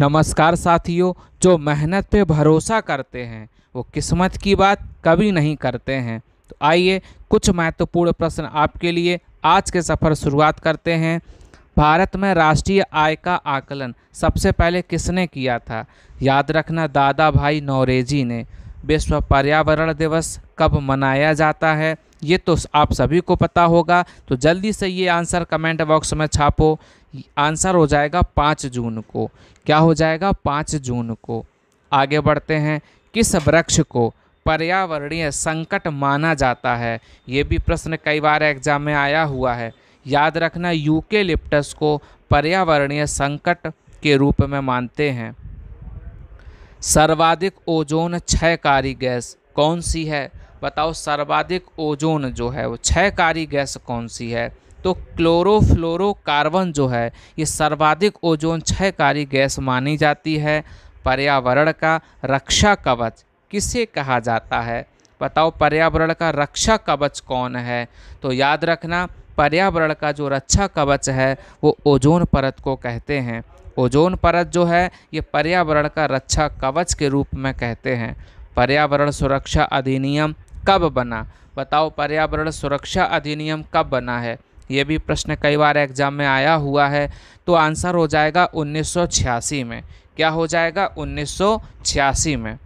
नमस्कार साथियों जो मेहनत पे भरोसा करते हैं वो किस्मत की बात कभी नहीं करते हैं तो आइए कुछ महत्वपूर्ण प्रश्न आपके लिए आज के सफ़र शुरुआत करते हैं भारत में राष्ट्रीय आय का आकलन सबसे पहले किसने किया था याद रखना दादा भाई नौरेजी ने विश्व पर्यावरण दिवस कब मनाया जाता है ये तो आप सभी को पता होगा तो जल्दी से ये आंसर कमेंट बॉक्स में छापो आंसर हो जाएगा पाँच जून को क्या हो जाएगा पाँच जून को आगे बढ़ते हैं किस वृक्ष को पर्यावरणीय संकट माना जाता है ये भी प्रश्न कई बार एग्जाम में आया हुआ है याद रखना यूके लिप्टस को पर्यावरणीय संकट के रूप में मानते हैं सर्वाधिक ओजोन क्षयकारी गैस कौन सी है बताओ सर्वाधिक ओजोन जो है वो क्षयकारी गैस कौन सी है तो क्लोरोफ्लोरोकार्बन जो है ये सर्वाधिक ओजोन क्षयकारी गैस मानी जाती है पर्यावरण का रक्षा कवच किसे कहा जाता है बताओ पर्यावरण का रक्षा कवच कौन है तो याद रखना पर्यावरण का जो रक्षा कवच है वो ओजोन परत को कहते हैं ओजोन परत जो है ये पर्यावरण का रक्षा कवच के रूप में कहते हैं पर्यावरण सुरक्षा अधिनियम कब बना बताओ पर्यावरण सुरक्षा अधिनियम कब बना है ये भी प्रश्न कई बार एग्जाम में आया हुआ है तो आंसर हो जाएगा 1986 में क्या हो जाएगा 1986 में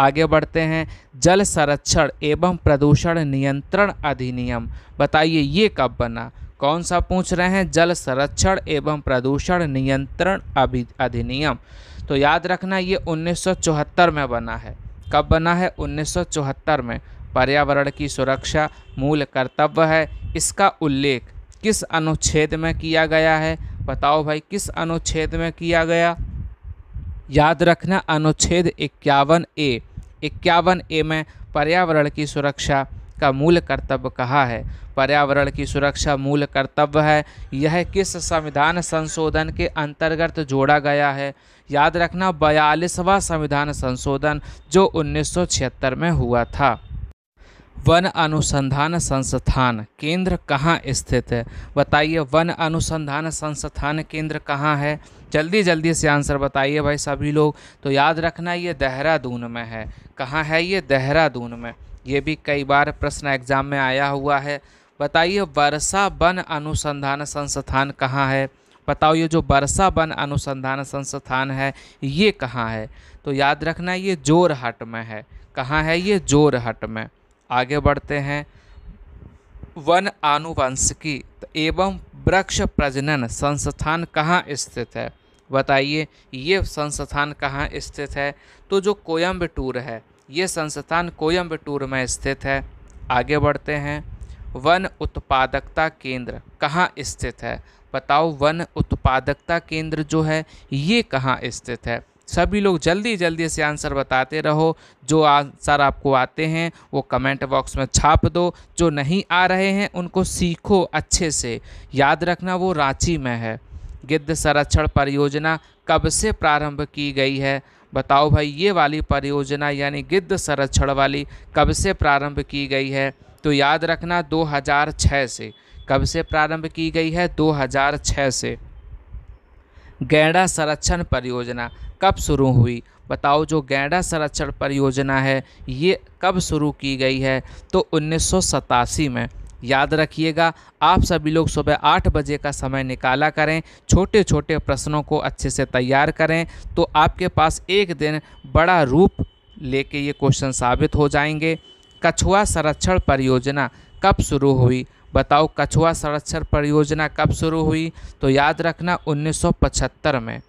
आगे बढ़ते हैं जल संरक्षण एवं प्रदूषण नियंत्रण अधिनियम बताइए ये कब बना कौन सा पूछ रहे हैं जल संरक्षण एवं प्रदूषण नियंत्रण अभि अधिनियम तो याद रखना ये 1974 में बना है कब बना है 1974 में पर्यावरण की सुरक्षा मूल कर्तव्य है इसका उल्लेख किस अनुच्छेद में किया गया है बताओ भाई किस अनुच्छेद में किया गया याद रखना अनुच्छेद इक्यावन ए इक्यावन ए में पर्यावरण की सुरक्षा का मूल कर्तव्य कहा है पर्यावरण की सुरक्षा मूल कर्तव्य है यह किस संविधान संशोधन के अंतर्गत जोड़ा गया है याद रखना बयालीसवा संविधान संशोधन जो 1976 में हुआ था वन अनुसंधान संस्थान केंद्र कहाँ स्थित है बताइए वन अनुसंधान संस्थान केंद्र कहाँ है जल्दी जल्दी से आंसर बताइए भाई सभी लोग तो याद रखना ये देहरादून में है कहाँ है ये देहरादून में ये भी कई बार प्रश्न एग्जाम में आया हुआ है बताइए वर्षा वन अनुसंधान संस्थान कहाँ है बताओ ये जो वर्षा वन अनुसंधान संस्थान है ये कहाँ है तो याद रखना ये जोरहट में है कहाँ है ये जोरहट में आगे बढ़ते हैं वन आनुवंशिकी तो एवं वृक्ष प्रजनन संस्थान कहाँ स्थित है बताइए ये संस्थान कहाँ स्थित है तो जो कोयम्बटूर है ये संस्थान कोयम्बटूर में स्थित है आगे बढ़ते हैं वन उत्पादकता केंद्र कहाँ स्थित है बताओ वन उत्पादकता केंद्र जो है ये कहाँ स्थित है सभी लोग जल्दी जल्दी से आंसर बताते रहो जो आंसर आपको आते हैं वो कमेंट बॉक्स में छाप दो जो नहीं आ रहे हैं उनको सीखो अच्छे से याद रखना वो रांची में है गिद्ध संरक्षण परियोजना कब से प्रारंभ की गई है बताओ भाई ये वाली परियोजना यानी गिद्ध संरक्षण वाली कब से प्रारंभ की गई है तो याद रखना 2006 से कब से प्रारंभ की गई है 2006 से गैंडा संरक्षण परियोजना कब शुरू हुई बताओ जो गैंडा संरक्षण परियोजना है ये कब शुरू की गई है तो उन्नीस में याद रखिएगा आप सभी लोग सुबह आठ बजे का समय निकाला करें छोटे छोटे प्रश्नों को अच्छे से तैयार करें तो आपके पास एक दिन बड़ा रूप लेके ये क्वेश्चन साबित हो जाएंगे कछुआ संरक्षण परियोजना कब शुरू हुई बताओ कछुआ संरक्षण परियोजना कब शुरू हुई तो याद रखना 1975 में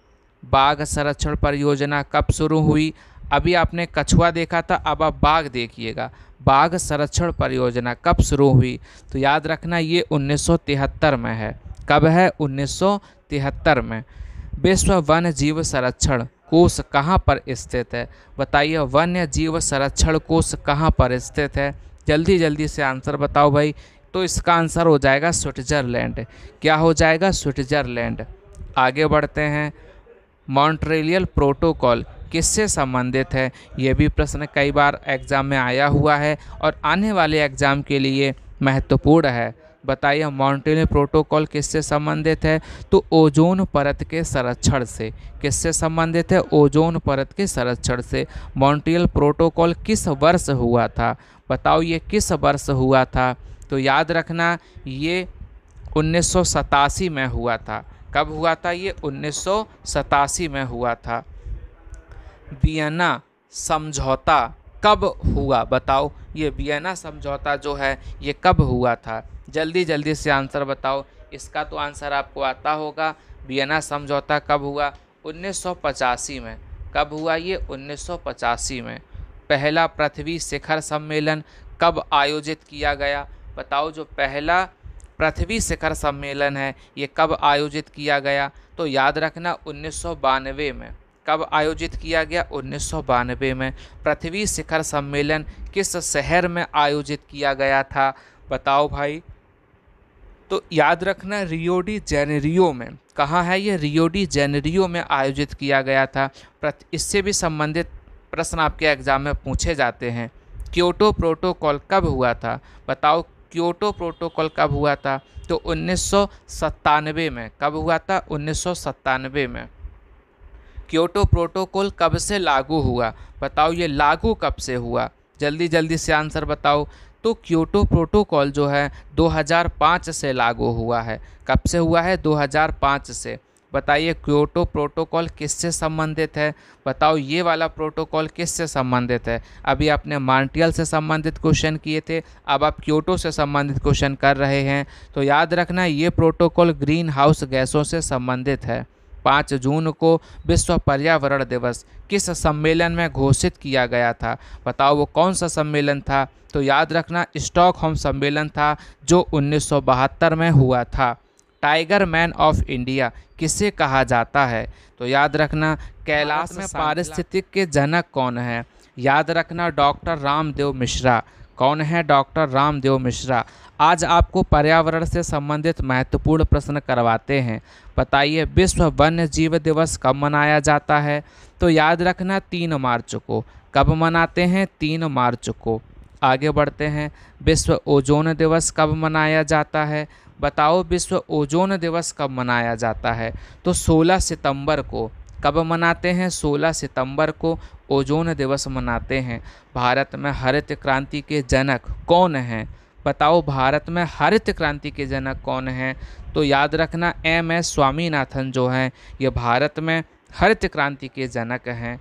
बाघ संरक्षण परियोजना कब शुरू हुई अभी आपने कछुआ देखा था अब आप बाघ देखिएगा बाघ संरक्षण परियोजना कब शुरू हुई तो याद रखना ये 1973 में है कब है 1973 में विश्व वन जीव संरक्षण कोष कहाँ पर स्थित है बताइए वन्य जीव संरक्षण कोष कहाँ पर स्थित है जल्दी जल्दी से आंसर बताओ भाई तो इसका आंसर हो जाएगा स्विट्जरलैंड क्या हो जाएगा स्विट्जरलैंड आगे बढ़ते हैं मॉन्ट्रेलियल प्रोटोकॉल किससे संबंधित है ये भी प्रश्न कई बार एग्ज़ाम में आया हुआ है और आने वाले एग्ज़ाम के लिए महत्वपूर्ण है बताइए मॉन्टेल प्रोटोकॉल किससे संबंधित है तो ओजोन परत के संरक्षण से किससे संबंधित है ओजोन परत के संरक्षण से मॉन्ट्रियल प्रोटोकॉल किस वर्ष हुआ था बताओ ये किस वर्ष हुआ था तो याद रखना ये उन्नीस में हुआ था कब हुआ था ये उन्नीस में हुआ था बियना समझौता कब हुआ बताओ ये बियना समझौता जो है ये कब हुआ था जल्दी जल्दी से आंसर बताओ इसका तो आंसर आपको आता होगा बियना समझौता कब हुआ उन्नीस में कब हुआ ये उन्नीस में पहला पृथ्वी शिखर सम्मेलन कब आयोजित किया गया बताओ जो पहला पृथ्वी शिखर सम्मेलन है ये कब आयोजित किया गया तो याद रखना उन्नीस में कब आयोजित किया गया उन्नीस में पृथ्वी शिखर सम्मेलन किस शहर में आयोजित किया गया था बताओ भाई तो याद रखना रियोडी जेनेरियो में कहाँ है ये रियोडी जेनेरियो में आयोजित किया गया था इससे भी संबंधित प्रश्न आपके एग्ज़ाम में पूछे जाते हैं क्योटो प्रोटोकॉल कब हुआ था बताओ क्योटो प्रोटोकॉल कब हुआ था तो उन्नीस में कब हुआ था उन्नीस में क्योटो प्रोटोकॉल कब से लागू हुआ बताओ ये लागू कब से हुआ जल्दी जल्दी से आंसर बताओ तो क्योटो प्रोटोकॉल जो है 2005 से लागू हुआ है कब से हुआ है 2005 से बताइए क्योटो प्रोटोकॉल किससे संबंधित है बताओ ये वाला प्रोटोकॉल किससे संबंधित है अभी आपने मार्टियल से संबंधित क्वेश्चन किए थे अब आप क्योटो से संबंधित क्वेश्चन कर रहे हैं तो याद रखना ये प्रोटोकॉल ग्रीन हाउस गैसों से संबंधित है पाँच जून को विश्व पर्यावरण दिवस किस सम्मेलन में घोषित किया गया था बताओ वो कौन सा सम्मेलन था तो याद रखना स्टॉक सम्मेलन था जो उन्नीस में हुआ था टाइगर मैन ऑफ इंडिया किसे कहा जाता है तो याद रखना कैलाश में पारिस्थितिक के जनक कौन है याद रखना डॉक्टर रामदेव मिश्रा कौन है डॉक्टर रामदेव मिश्रा आज आपको पर्यावरण से संबंधित महत्वपूर्ण प्रश्न करवाते हैं बताइए विश्व वन्य जीव दिवस कब मनाया जाता है तो याद रखना तीन मार्च को कब मनाते हैं तीन मार्च को आगे बढ़ते हैं विश्व ओजोन दिवस कब मनाया जाता है बताओ विश्व ओजोन दिवस कब मनाया जाता है तो 16 सितंबर को कब मनाते हैं 16 सितंबर को ओजोन दिवस मनाते हैं भारत में हरित क्रांति के जनक कौन हैं बताओ भारत में हरित क्रांति के जनक कौन हैं तो याद रखना एम एस स्वामीनाथन जो हैं ये भारत में हरित क्रांति के जनक हैं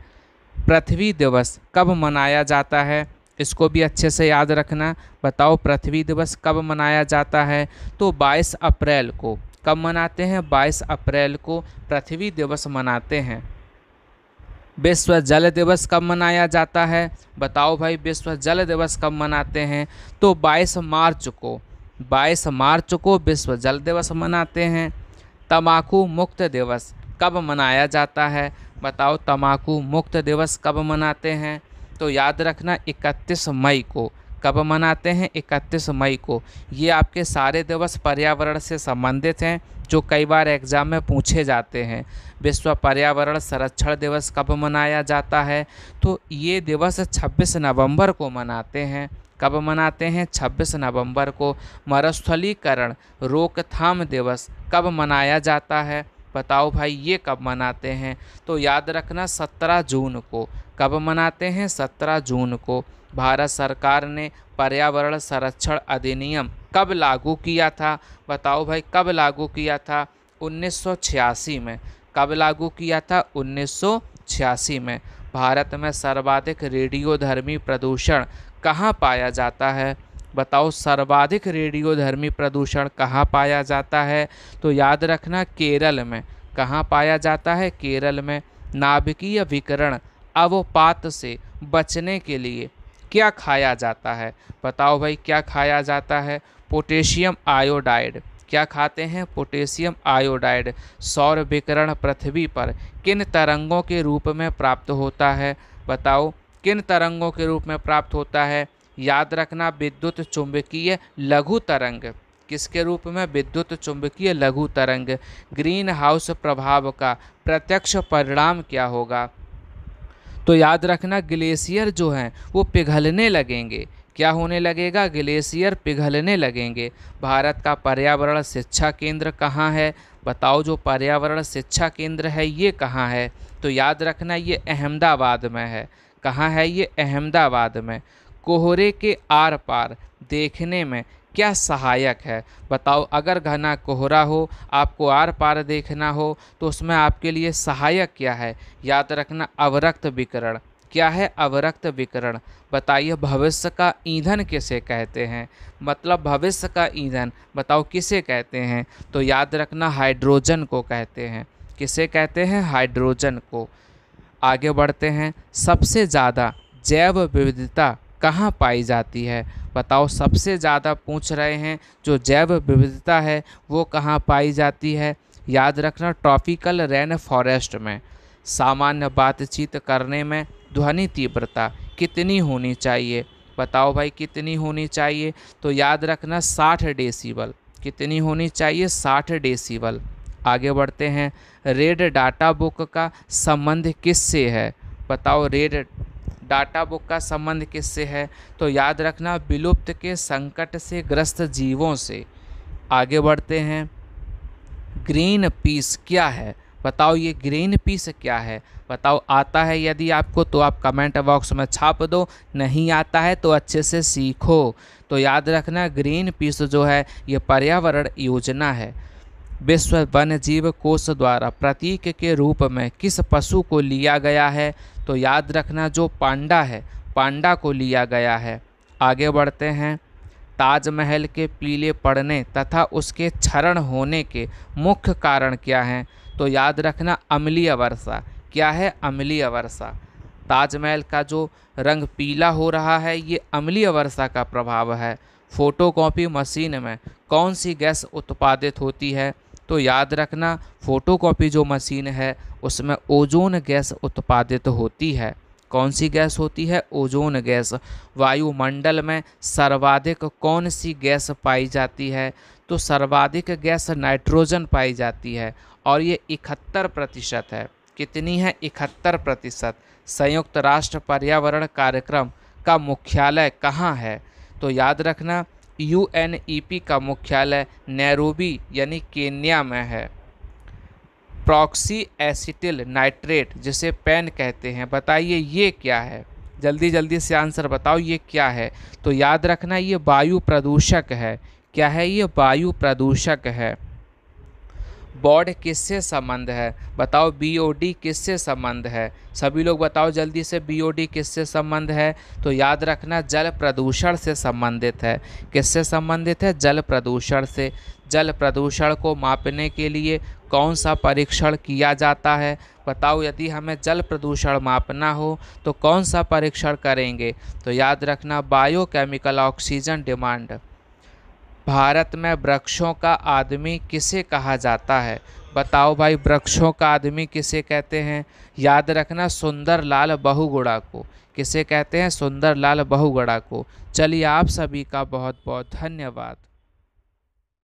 पृथ्वी दिवस कब मनाया जाता है इसको भी अच्छे से याद रखना बताओ पृथ्वी दिवस कब मनाया जाता है तो 22 अप्रैल को कब मनाते हैं 22 अप्रैल को पृथ्वी दिवस मनाते हैं विश्व जल दिवस कब मनाया जाता है बताओ भाई विश्व जल दिवस कब मनाते हैं तो 22 मार्च को 22 मार्च को विश्व जल दिवस मनाते हैं तम्बाकू मुक्त दिवस कब मनाया जाता है बताओ तम्बाकू मुक्त दिवस कब मनाते हैं तो याद रखना 31 मई को कब मनाते हैं 31 मई को ये आपके सारे दिवस पर्यावरण से संबंधित हैं जो कई बार एग्ज़ाम में पूछे जाते हैं विश्व पर्यावरण संरक्षण दिवस कब मनाया जाता है तो ये दिवस 26 नवंबर को मनाते हैं कब मनाते हैं 26 नवंबर को मरुस्थलीकरण रोकथाम दिवस कब मनाया जाता है बताओ भाई ये कब मनाते हैं तो याद रखना 17 जून को कब मनाते हैं सत्रह जून को भारत सरकार ने पर्यावरण संरक्षण अधिनियम कब लागू किया था बताओ भाई कब लागू किया था 1986 में कब लागू किया था 1986 में भारत में सर्वाधिक रेडियोधर्मी प्रदूषण कहाँ पाया जाता है बताओ सर्वाधिक रेडियोधर्मी प्रदूषण कहाँ पाया जाता है तो याद रखना केरल में कहाँ पाया जाता है केरल में नाभिकीय विकरण अवपात से बचने के लिए क्या खाया जाता है बताओ भाई क्या खाया जाता है पोटेशियम आयोडाइड क्या खाते हैं पोटेशियम आयोडाइड सौर विकरण पृथ्वी पर किन तरंगों के रूप में प्राप्त होता है बताओ किन तरंगों के रूप में प्राप्त होता है याद रखना विद्युत चुंबकीय लघु तरंग किसके रूप में विद्युत चुंबकीय लघु तरंग ग्रीन हाउस प्रभाव का प्रत्यक्ष परिणाम क्या होगा तो याद रखना ग्लेशियर जो हैं वो पिघलने लगेंगे क्या होने लगेगा ग्लेशियर पिघलने लगेंगे भारत का पर्यावरण शिक्षा केंद्र कहाँ है बताओ जो पर्यावरण शिक्षा केंद्र है ये कहाँ है तो याद रखना ये अहमदाबाद में है कहाँ है ये अहमदाबाद में कोहरे के आर पार देखने में क्या सहायक है बताओ अगर घना कोहरा हो आपको आर पार देखना हो तो उसमें आपके लिए सहायक क्या है याद रखना अवरक्त विकरण क्या है अवरक्त विकरण बताइए भविष्य का ईंधन किसे कहते हैं मतलब भविष्य का ईंधन बताओ किसे कहते हैं तो याद रखना हाइड्रोजन को कहते हैं किसे कहते हैं हाइड्रोजन को आगे बढ़ते हैं सबसे ज़्यादा जैव विविधता कहाँ पाई जाती है बताओ सबसे ज़्यादा पूछ रहे हैं जो जैव विविधता है वो कहाँ पाई जाती है याद रखना ट्रॉपिकल रेन फॉरेस्ट में सामान्य बातचीत करने में ध्वनि तीव्रता कितनी होनी चाहिए बताओ भाई कितनी होनी चाहिए तो याद रखना साठ डेसीबल कितनी होनी चाहिए साठ डेसीबल आगे बढ़ते हैं रेड डाटा बुक का संबंध किससे है बताओ रेड डाटा बुक का संबंध किससे है तो याद रखना विलुप्त के संकट से ग्रस्त जीवों से आगे बढ़ते हैं ग्रीन पीस क्या है बताओ ये ग्रीन पीस क्या है बताओ आता है यदि आपको तो आप कमेंट बॉक्स में छाप दो नहीं आता है तो अच्छे से सीखो तो याद रखना ग्रीन पीस जो है ये पर्यावरण योजना है विश्व वन्य जीव कोष द्वारा प्रतीक के रूप में किस पशु को लिया गया है तो याद रखना जो पांडा है पांडा को लिया गया है आगे बढ़ते हैं ताजमहल के पीले पड़ने तथा उसके क्षरण होने के मुख्य कारण क्या हैं तो याद रखना अमली वर्षा क्या है अमली वर्षा ताजमहल का जो रंग पीला हो रहा है ये अमली वर्षा का प्रभाव है फोटोकॉपी मशीन में कौन सी गैस उत्पादित होती है तो याद रखना फ़ोटोकॉपी जो मशीन है उसमें ओजोन गैस उत्पादित होती है कौन सी गैस होती है ओजोन गैस वायुमंडल में सर्वाधिक कौन सी गैस पाई जाती है तो सर्वाधिक गैस नाइट्रोजन पाई जाती है और ये इकहत्तर प्रतिशत है कितनी है इकहत्तर प्रतिशत संयुक्त राष्ट्र पर्यावरण कार्यक्रम का मुख्यालय कहाँ है तो याद रखना यूएनईपी e का मुख्यालय नैरोबी यानी केन्या में है प्रॉक्सी एसिटिल नाइट्रेट जिसे पेन कहते हैं बताइए ये क्या है जल्दी जल्दी से आंसर बताओ ये क्या है तो याद रखना ये वायु प्रदूषक है क्या है ये वायु प्रदूषक है बॉड किससे संबंध है बताओ बी ओ डी किससे संबंध है सभी लोग बताओ जल्दी से बी ओ डी किससे संबंध है तो याद रखना जल प्रदूषण से संबंधित है किससे संबंधित है जल प्रदूषण से जल प्रदूषण को मापने के लिए कौन सा परीक्षण किया जाता है बताओ यदि हमें जल प्रदूषण मापना हो तो कौन सा परीक्षण करेंगे तो याद रखना बायोकेमिकल ऑक्सीजन डिमांड भारत में वृक्षों का आदमी किसे कहा जाता है बताओ भाई वृक्षों का आदमी किसे कहते हैं याद रखना सुंदर लाल बहुगुड़ा को किसे कहते हैं सुंदर लाल बहुगुड़ा को चलिए आप सभी का बहुत बहुत धन्यवाद